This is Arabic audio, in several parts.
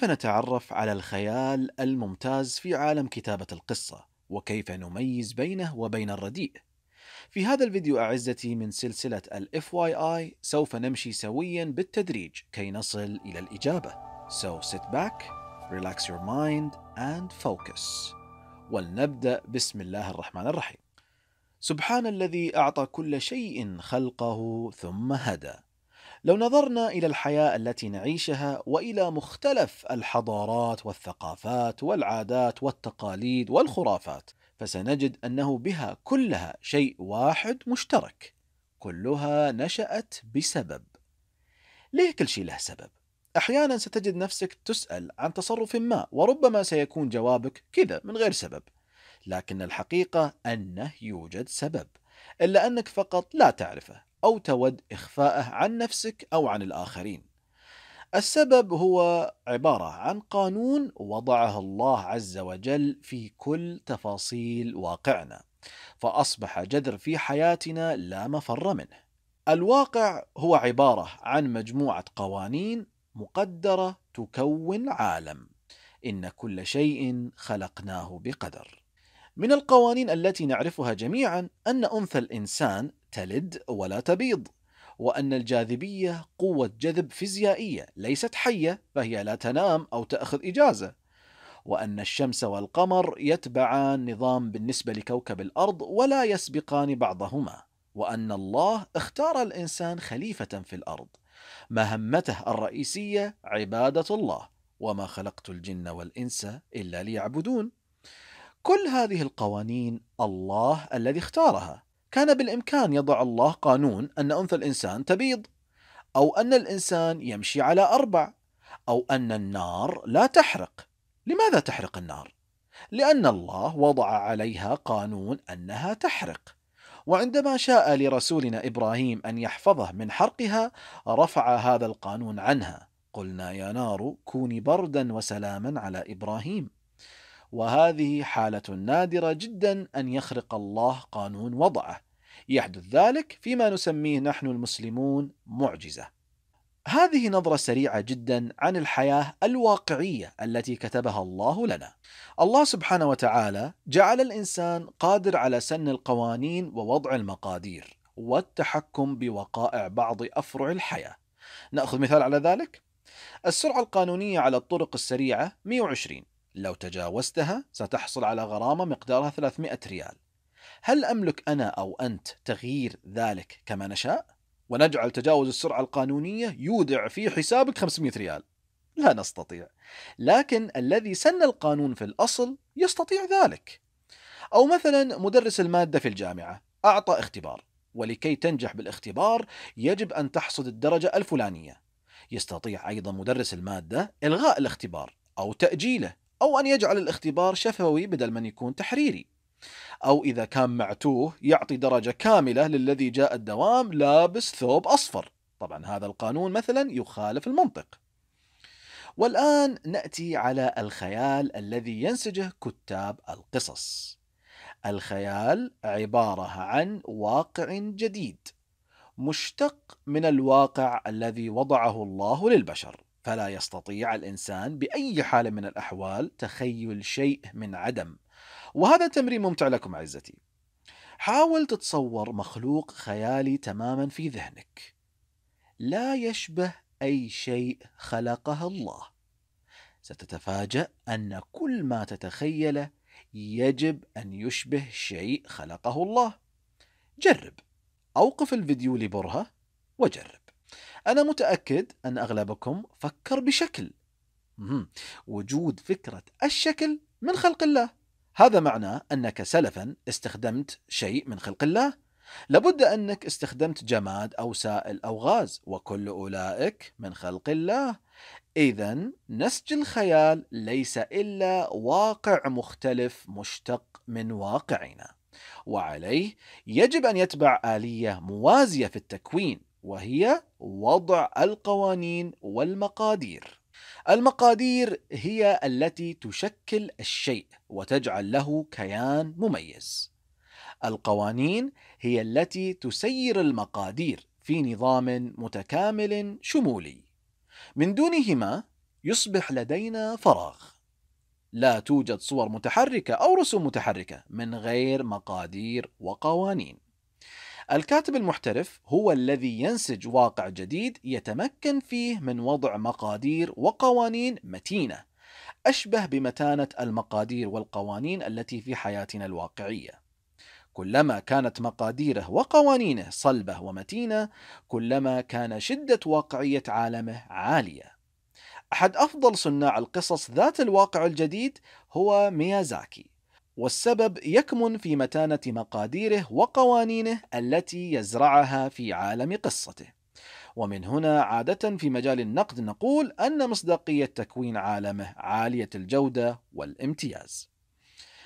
كيف نتعرف على الخيال الممتاز في عالم كتابة القصة؟ وكيف نميز بينه وبين الرديء؟ في هذا الفيديو أعزتي من سلسلة الـ FYI سوف نمشي سويا بالتدريج كي نصل إلى الإجابة. So sit back, relax your mind and focus. ولنبدأ بسم الله الرحمن الرحيم. سبحان الذي أعطى كل شيء خلقه ثم هدى. لو نظرنا الى الحياه التي نعيشها والى مختلف الحضارات والثقافات والعادات والتقاليد والخرافات فسنجد انه بها كلها شيء واحد مشترك كلها نشات بسبب ليه كل شيء له سبب احيانا ستجد نفسك تسال عن تصرف ما وربما سيكون جوابك كذا من غير سبب لكن الحقيقه انه يوجد سبب الا انك فقط لا تعرفه أو تود إخفاءه عن نفسك أو عن الآخرين. السبب هو عبارة عن قانون وضعه الله عز وجل في كل تفاصيل واقعنا، فأصبح جذر في حياتنا لا مفر منه. الواقع هو عبارة عن مجموعة قوانين مقدرة تكون عالم. إن كل شيء خلقناه بقدر. من القوانين التي نعرفها جميعا أن أنثى الإنسان تلد ولا تبيض وأن الجاذبية قوة جذب فيزيائية ليست حية فهي لا تنام أو تأخذ إجازة وأن الشمس والقمر يتبعان نظام بالنسبة لكوكب الأرض ولا يسبقان بعضهما وأن الله اختار الإنسان خليفة في الأرض مهمته الرئيسية عبادة الله وما خلقت الجن والإنس إلا ليعبدون كل هذه القوانين الله الذي اختارها كان بالإمكان يضع الله قانون أن أنثى الإنسان تبيض أو أن الإنسان يمشي على أربع أو أن النار لا تحرق لماذا تحرق النار؟ لأن الله وضع عليها قانون أنها تحرق وعندما شاء لرسولنا إبراهيم أن يحفظه من حرقها رفع هذا القانون عنها قلنا يا نار كوني بردا وسلاما على إبراهيم وهذه حالة نادرة جدا أن يخرق الله قانون وضعه يحدث ذلك فيما نسميه نحن المسلمون معجزة هذه نظرة سريعة جدا عن الحياة الواقعية التي كتبها الله لنا الله سبحانه وتعالى جعل الإنسان قادر على سن القوانين ووضع المقادير والتحكم بوقائع بعض أفرع الحياة نأخذ مثال على ذلك السرعة القانونية على الطرق السريعة 120 لو تجاوزتها ستحصل على غرامة مقدارها 300 ريال هل أملك أنا أو أنت تغيير ذلك كما نشاء؟ ونجعل تجاوز السرعة القانونية يودع في حسابك 500 ريال لا نستطيع لكن الذي سن القانون في الأصل يستطيع ذلك أو مثلا مدرس المادة في الجامعة أعطى اختبار ولكي تنجح بالاختبار يجب أن تحصد الدرجة الفلانية يستطيع أيضا مدرس المادة إلغاء الاختبار أو تأجيله أو أن يجعل الاختبار شفوي بدل من يكون تحريري أو إذا كان معتوه يعطي درجة كاملة للذي جاء الدوام لابس ثوب أصفر طبعا هذا القانون مثلا يخالف المنطق والآن نأتي على الخيال الذي ينسجه كتاب القصص الخيال عبارة عن واقع جديد مشتق من الواقع الذي وضعه الله للبشر فلا يستطيع الانسان باي حاله من الاحوال تخيل شيء من عدم وهذا تمرين ممتع لكم عزتي حاول تتصور مخلوق خيالي تماما في ذهنك لا يشبه اي شيء خلقه الله ستتفاجا ان كل ما تتخيله يجب ان يشبه شيء خلقه الله جرب اوقف الفيديو لبرهه وجرب أنا متأكد أن أغلبكم فكر بشكل وجود فكرة الشكل من خلق الله هذا معناه أنك سلفا استخدمت شيء من خلق الله لابد أنك استخدمت جماد أو سائل أو غاز وكل أولئك من خلق الله إذا نسج الخيال ليس إلا واقع مختلف مشتق من واقعنا وعليه يجب أن يتبع آلية موازية في التكوين وهي وضع القوانين والمقادير المقادير هي التي تشكل الشيء وتجعل له كيان مميز القوانين هي التي تسير المقادير في نظام متكامل شمولي من دونهما يصبح لدينا فراغ لا توجد صور متحركه او رسوم متحركه من غير مقادير وقوانين الكاتب المحترف هو الذي ينسج واقع جديد يتمكن فيه من وضع مقادير وقوانين متينه اشبه بمتانه المقادير والقوانين التي في حياتنا الواقعيه كلما كانت مقاديره وقوانينه صلبه ومتينه كلما كان شده واقعيه عالمه عاليه احد افضل صناع القصص ذات الواقع الجديد هو ميازاكي والسبب يكمن في متانة مقاديره وقوانينه التي يزرعها في عالم قصته. ومن هنا عادة في مجال النقد نقول أن مصداقية تكوين عالمه عالية الجودة والامتياز.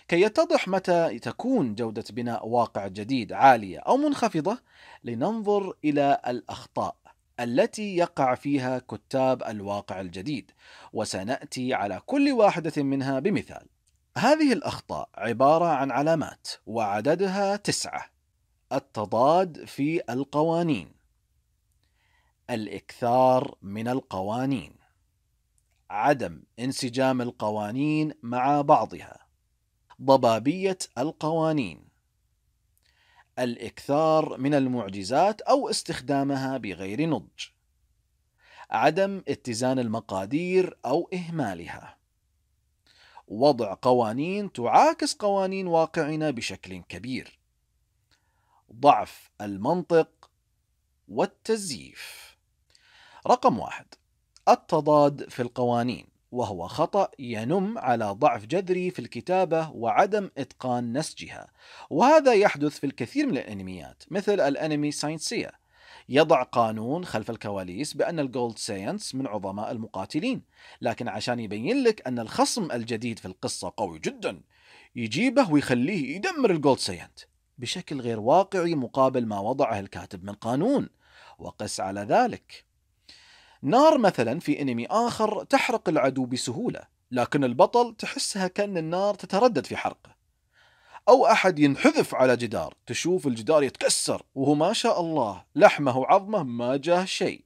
كي يتضح متى تكون جودة بناء واقع جديد عالية أو منخفضة، لننظر إلى الأخطاء التي يقع فيها كتاب الواقع الجديد، وسنأتي على كل واحدة منها بمثال. هذه الأخطاء عبارة عن علامات وعددها تسعة التضاد في القوانين الإكثار من القوانين عدم انسجام القوانين مع بعضها ضبابية القوانين الإكثار من المعجزات أو استخدامها بغير نضج عدم اتزان المقادير أو إهمالها وضع قوانين تعاكس قوانين واقعنا بشكل كبير ضعف المنطق والتزييف رقم واحد التضاد في القوانين وهو خطأ ينم على ضعف جذري في الكتابة وعدم إتقان نسجها وهذا يحدث في الكثير من الأنميات مثل الأنمي ساينسية يضع قانون خلف الكواليس بأن الجولد سينس من عظماء المقاتلين لكن عشان يبين لك أن الخصم الجديد في القصة قوي جدا يجيبه ويخليه يدمر الجولد سينت بشكل غير واقعي مقابل ما وضعه الكاتب من قانون وقس على ذلك نار مثلا في انمي اخر تحرق العدو بسهوله لكن البطل تحسها كان النار تتردد في حرقه أو أحد ينحذف على جدار تشوف الجدار يتكسر وهو ما شاء الله لحمه وعظمه ما جاه شيء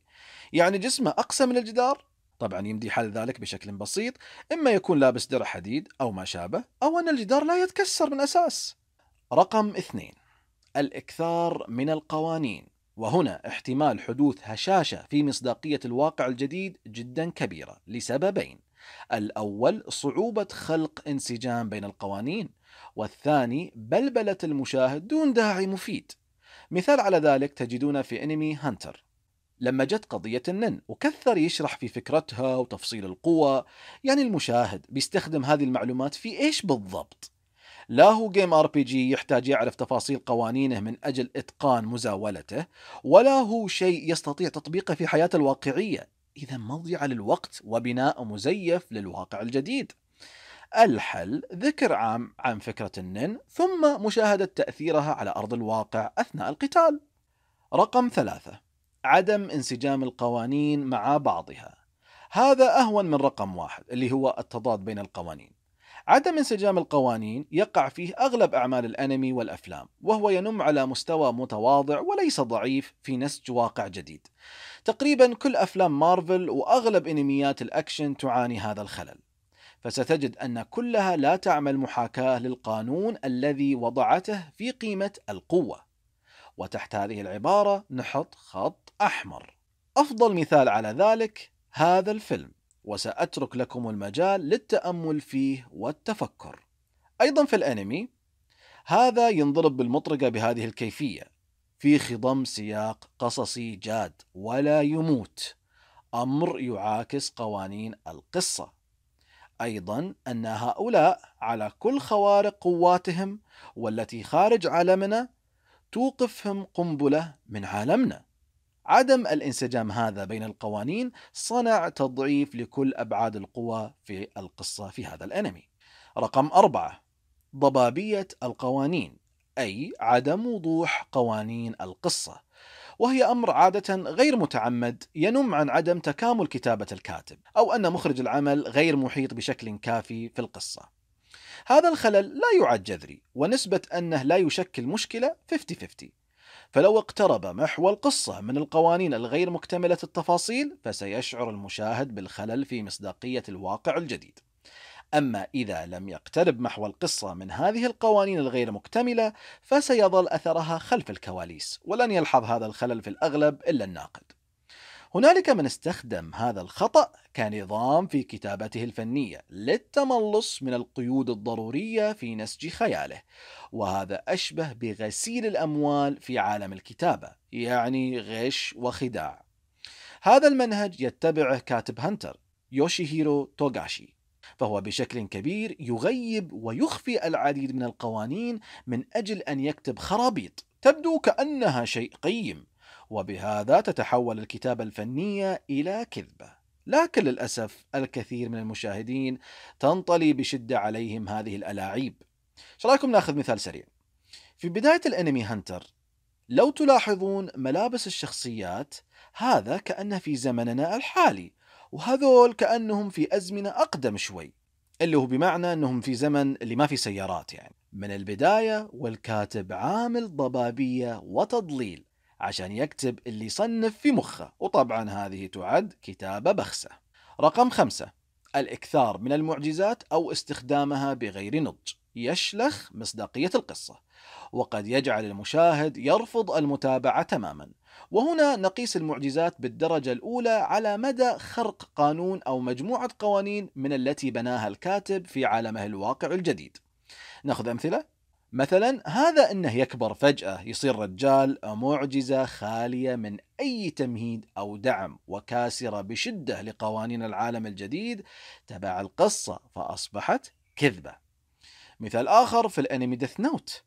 يعني جسمه أقسى من الجدار طبعا يمدي حل ذلك بشكل بسيط إما يكون لابس درع حديد أو ما شابه أو أن الجدار لا يتكسر من أساس رقم اثنين الإكثار من القوانين وهنا احتمال حدوث هشاشة في مصداقية الواقع الجديد جدا كبيرة لسببين الأول صعوبة خلق انسجام بين القوانين والثاني بلبلة المشاهد دون داعي مفيد مثال على ذلك تجدونه في انمي هانتر لما جت قضية النن وكثر يشرح في فكرتها وتفصيل القوى يعني المشاهد بيستخدم هذه المعلومات في ايش بالضبط لا هو جيم ار بي جي يحتاج يعرف تفاصيل قوانينه من اجل اتقان مزاولته ولا هو شيء يستطيع تطبيقه في حياته الواقعيه اذا مضيعه للوقت وبناء مزيف للواقع الجديد الحل ذكر عام عن فكرة النن ثم مشاهدة تأثيرها على أرض الواقع أثناء القتال رقم ثلاثة عدم انسجام القوانين مع بعضها هذا أهون من رقم واحد اللي هو التضاد بين القوانين عدم انسجام القوانين يقع فيه أغلب أعمال الأنمي والأفلام وهو ينم على مستوى متواضع وليس ضعيف في نسج واقع جديد تقريبا كل أفلام مارفل وأغلب أنميات الأكشن تعاني هذا الخلل فستجد أن كلها لا تعمل محاكاة للقانون الذي وضعته في قيمة القوة وتحت هذه العبارة نحط خط أحمر أفضل مثال على ذلك هذا الفيلم وسأترك لكم المجال للتأمل فيه والتفكر أيضا في الأنمي هذا ينضرب بالمطرقة بهذه الكيفية في خضم سياق قصصي جاد ولا يموت أمر يعاكس قوانين القصة أيضا أن هؤلاء على كل خوارق قواتهم والتي خارج عالمنا توقفهم قنبلة من عالمنا عدم الانسجام هذا بين القوانين صنع تضعيف لكل أبعاد القوى في القصة في هذا الأنمي رقم أربعة ضبابية القوانين أي عدم وضوح قوانين القصة وهي أمر عادة غير متعمد ينم عن عدم تكامل كتابة الكاتب أو أن مخرج العمل غير محيط بشكل كافي في القصة هذا الخلل لا يعد جذري ونسبة أنه لا يشكل مشكلة 50-50 فلو اقترب محو القصة من القوانين الغير مكتملة التفاصيل فسيشعر المشاهد بالخلل في مصداقية الواقع الجديد أما إذا لم يقترب محو القصة من هذه القوانين الغير مكتملة فسيظل أثرها خلف الكواليس ولن يلحظ هذا الخلل في الأغلب إلا الناقد هنالك من استخدم هذا الخطأ كنظام في كتابته الفنية للتملص من القيود الضرورية في نسج خياله، وهذا أشبه بغسيل الأموال في عالم الكتابة، يعني غش وخداع. هذا المنهج يتبعه كاتب هنتر يوشيهيرو توغاشي فهو بشكل كبير يغيب ويخفي العديد من القوانين من أجل أن يكتب خرابيط تبدو كأنها شيء قيم وبهذا تتحول الكتابة الفنية إلى كذبة لكن للأسف الكثير من المشاهدين تنطلي بشدة عليهم هذه الألاعيب ايش رايكم ناخذ مثال سريع في بداية الأنمي هنتر لو تلاحظون ملابس الشخصيات هذا كأنه في زمننا الحالي وهذول كأنهم في أزمنة أقدم شوي اللي هو بمعنى أنهم في زمن اللي ما في سيارات يعني من البداية والكاتب عامل ضبابية وتضليل عشان يكتب اللي يصنف في مخه وطبعا هذه تعد كتابة بخسة رقم خمسة الإكثار من المعجزات أو استخدامها بغير نضج يشلخ مصداقية القصة وقد يجعل المشاهد يرفض المتابعة تماما وهنا نقيس المعجزات بالدرجة الأولى على مدى خرق قانون أو مجموعة قوانين من التي بناها الكاتب في عالمه الواقع الجديد. ناخذ أمثلة؟ مثلا هذا أنه يكبر فجأة يصير رجال معجزة خالية من أي تمهيد أو دعم وكاسرة بشدة لقوانين العالم الجديد تبع القصة فأصبحت كذبة. مثال آخر في الأنمي ديث نوت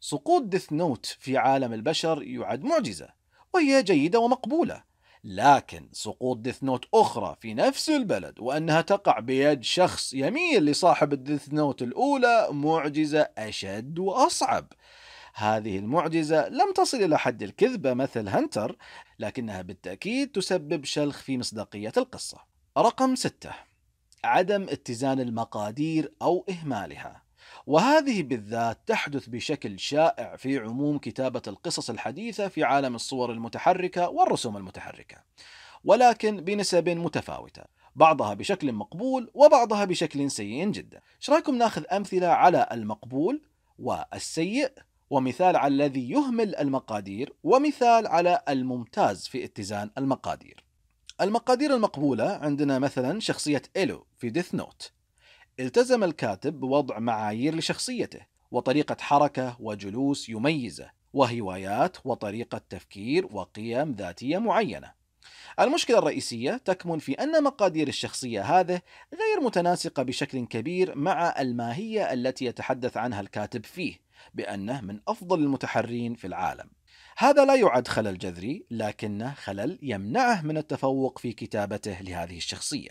سقوط ديث نوت في عالم البشر يعد معجزه وهي جيدة ومقبولة لكن سقوط ديث نوت أخرى في نفس البلد وأنها تقع بيد شخص يميل لصاحب الديث نوت الأولى معجزة أشد وأصعب هذه المعجزة لم تصل إلى حد الكذبة مثل هنتر لكنها بالتأكيد تسبب شلخ في مصداقية القصة رقم 6 عدم اتزان المقادير أو إهمالها وهذه بالذات تحدث بشكل شائع في عموم كتابة القصص الحديثة في عالم الصور المتحركة والرسوم المتحركة ولكن بنسب متفاوتة بعضها بشكل مقبول وبعضها بشكل سيء جدا ايش رايكم ناخذ امثله على المقبول والسيء ومثال على الذي يهمل المقادير ومثال على الممتاز في اتزان المقادير المقادير المقبولة عندنا مثلا شخصية إيلو في ديث نوت التزم الكاتب بوضع معايير لشخصيته وطريقة حركة وجلوس يميزه وهوايات وطريقة تفكير وقيم ذاتية معينة. المشكلة الرئيسية تكمن في أن مقادير الشخصية هذه غير متناسقة بشكل كبير مع الماهية التي يتحدث عنها الكاتب فيه بأنه من أفضل المتحرين في العالم. هذا لا يعد خلل جذري لكنه خلل يمنعه من التفوق في كتابته لهذه الشخصية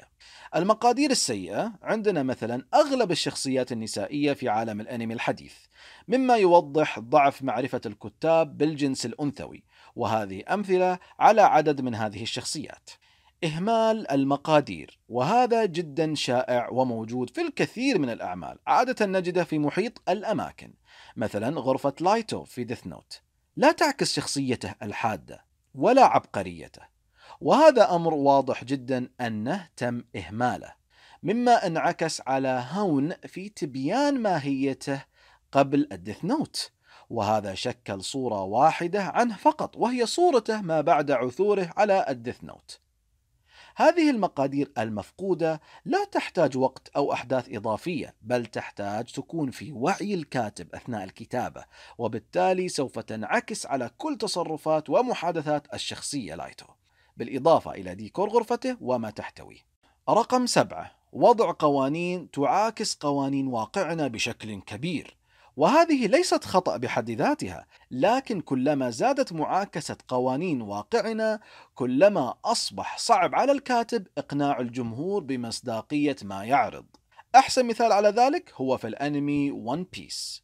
المقادير السيئة عندنا مثلا أغلب الشخصيات النسائية في عالم الأنمي الحديث مما يوضح ضعف معرفة الكتاب بالجنس الأنثوي وهذه أمثلة على عدد من هذه الشخصيات إهمال المقادير وهذا جدا شائع وموجود في الكثير من الأعمال عادة نجده في محيط الأماكن مثلا غرفة لايتو في ديث نوت لا تعكس شخصيته الحاده ولا عبقريته وهذا امر واضح جدا انه تم اهماله مما انعكس على هون في تبيان ماهيته قبل الديث نوت وهذا شكل صورة واحدة عنه فقط وهي صورته ما بعد عثوره على الديث نوت هذه المقادير المفقودة لا تحتاج وقت أو أحداث إضافية بل تحتاج تكون في وعي الكاتب أثناء الكتابة وبالتالي سوف تنعكس على كل تصرفات ومحادثات الشخصية لايتو بالإضافة إلى ديكور غرفته وما تحتويه رقم سبعة وضع قوانين تعاكس قوانين واقعنا بشكل كبير وهذه ليست خطأ بحد ذاتها، لكن كلما زادت معاكسة قوانين واقعنا، كلما أصبح صعب على الكاتب إقناع الجمهور بمصداقية ما يعرض. أحسن مثال على ذلك هو في الأنمي ون بيس.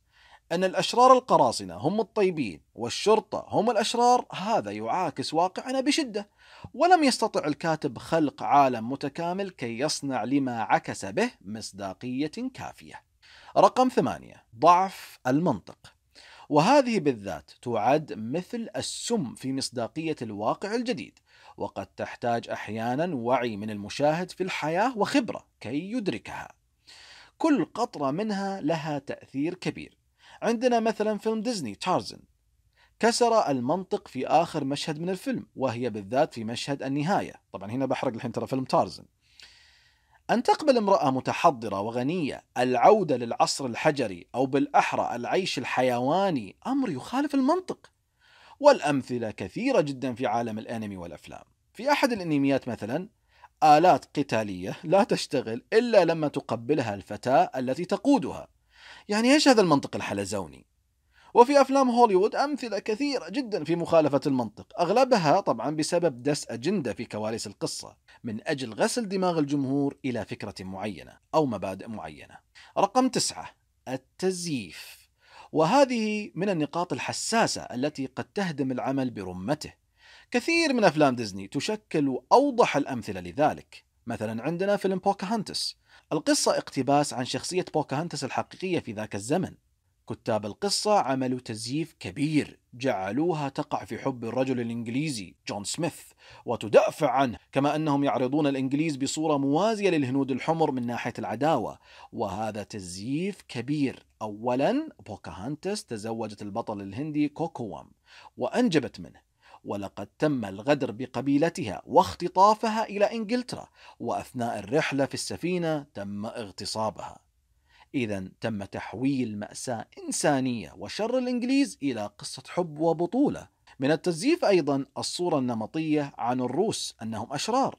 أن الأشرار القراصنة هم الطيبين والشرطة هم الأشرار هذا يعاكس واقعنا بشدة ولم يستطع الكاتب خلق عالم متكامل كي يصنع لما عكس به مصداقية كافية رقم ثمانية ضعف المنطق وهذه بالذات تعد مثل السم في مصداقية الواقع الجديد وقد تحتاج أحيانا وعي من المشاهد في الحياة وخبرة كي يدركها كل قطرة منها لها تأثير كبير عندنا مثلا فيلم ديزني تارزن كسر المنطق في آخر مشهد من الفيلم وهي بالذات في مشهد النهاية طبعا هنا بحرق الحين ترى فيلم تارزن أن تقبل امرأة متحضرة وغنية العودة للعصر الحجري أو بالأحرى العيش الحيواني أمر يخالف المنطق والأمثلة كثيرة جدا في عالم الأنمي والأفلام في أحد الأنميات مثلا آلات قتالية لا تشتغل إلا لما تقبلها الفتاة التي تقودها يعني إيش هذا المنطق الحلزوني؟ وفي أفلام هوليوود أمثلة كثيرة جدا في مخالفة المنطق أغلبها طبعا بسبب دس أجندة في كواليس القصة من أجل غسل دماغ الجمهور إلى فكرة معينة أو مبادئ معينة رقم تسعة التزييف وهذه من النقاط الحساسة التي قد تهدم العمل برمته كثير من أفلام ديزني تشكل أوضح الأمثلة لذلك مثلا عندنا فيلم بوكاهانتس القصة اقتباس عن شخصية بوكاهانتس الحقيقية في ذاك الزمن كتاب القصة عملوا تزييف كبير جعلوها تقع في حب الرجل الإنجليزي جون سميث وتدافع عنه كما أنهم يعرضون الإنجليز بصورة موازية للهنود الحمر من ناحية العداوة وهذا تزييف كبير أولا بوكاهانتس تزوجت البطل الهندي كوكوام وأنجبت منه ولقد تم الغدر بقبيلتها واختطافها إلى إنجلترا وأثناء الرحلة في السفينة تم اغتصابها إذا تم تحويل مأساة إنسانية وشر الإنجليز إلى قصة حب وبطولة من التزييف أيضا الصورة النمطية عن الروس أنهم أشرار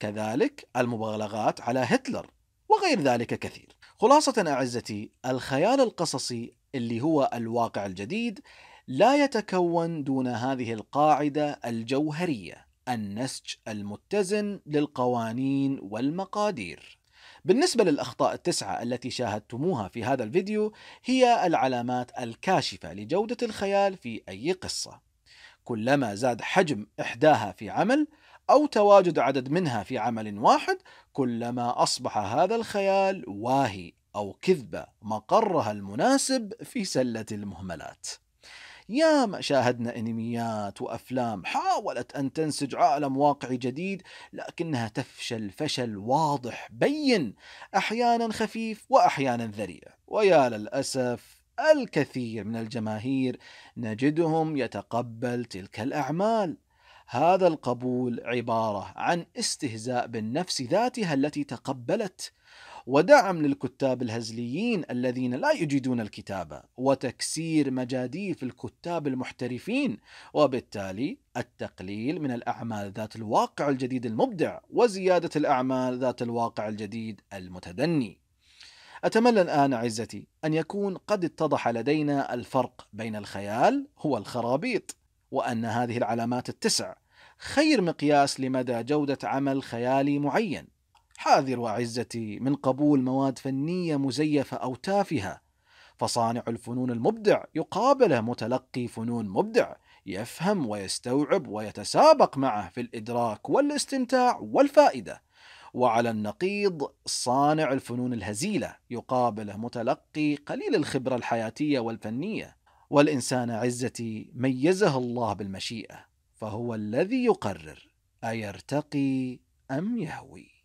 كذلك المبالغات على هتلر وغير ذلك كثير خلاصة أعزتي الخيال القصصي اللي هو الواقع الجديد لا يتكون دون هذه القاعدة الجوهرية النسج المتزن للقوانين والمقادير بالنسبة للأخطاء التسعة التي شاهدتموها في هذا الفيديو هي العلامات الكاشفة لجودة الخيال في أي قصة كلما زاد حجم إحداها في عمل أو تواجد عدد منها في عمل واحد كلما أصبح هذا الخيال واهي أو كذبة مقرها المناسب في سلة المهملات ياما شاهدنا انميات وافلام حاولت ان تنسج عالم واقعي جديد لكنها تفشل فشل واضح بين احيانا خفيف واحيانا ذريع ويا للاسف الكثير من الجماهير نجدهم يتقبل تلك الاعمال هذا القبول عباره عن استهزاء بالنفس ذاتها التي تقبلت ودعم للكتاب الهزليين الذين لا يجيدون الكتابة وتكسير مجاديف الكتاب المحترفين وبالتالي التقليل من الأعمال ذات الواقع الجديد المبدع وزيادة الأعمال ذات الواقع الجديد المتدني أتمنى الآن عزتي أن يكون قد اتضح لدينا الفرق بين الخيال هو الخرابيط وأن هذه العلامات التسع خير مقياس لمدى جودة عمل خيالي معين حاذروا عزتي من قبول مواد فنية مزيفة أو تافهة فصانع الفنون المبدع يقابله متلقي فنون مبدع يفهم ويستوعب ويتسابق معه في الإدراك والاستمتاع والفائدة وعلى النقيض صانع الفنون الهزيلة يقابله متلقي قليل الخبرة الحياتية والفنية والإنسان عزتي ميزه الله بالمشيئة فهو الذي يقرر أيرتقي أم يهوي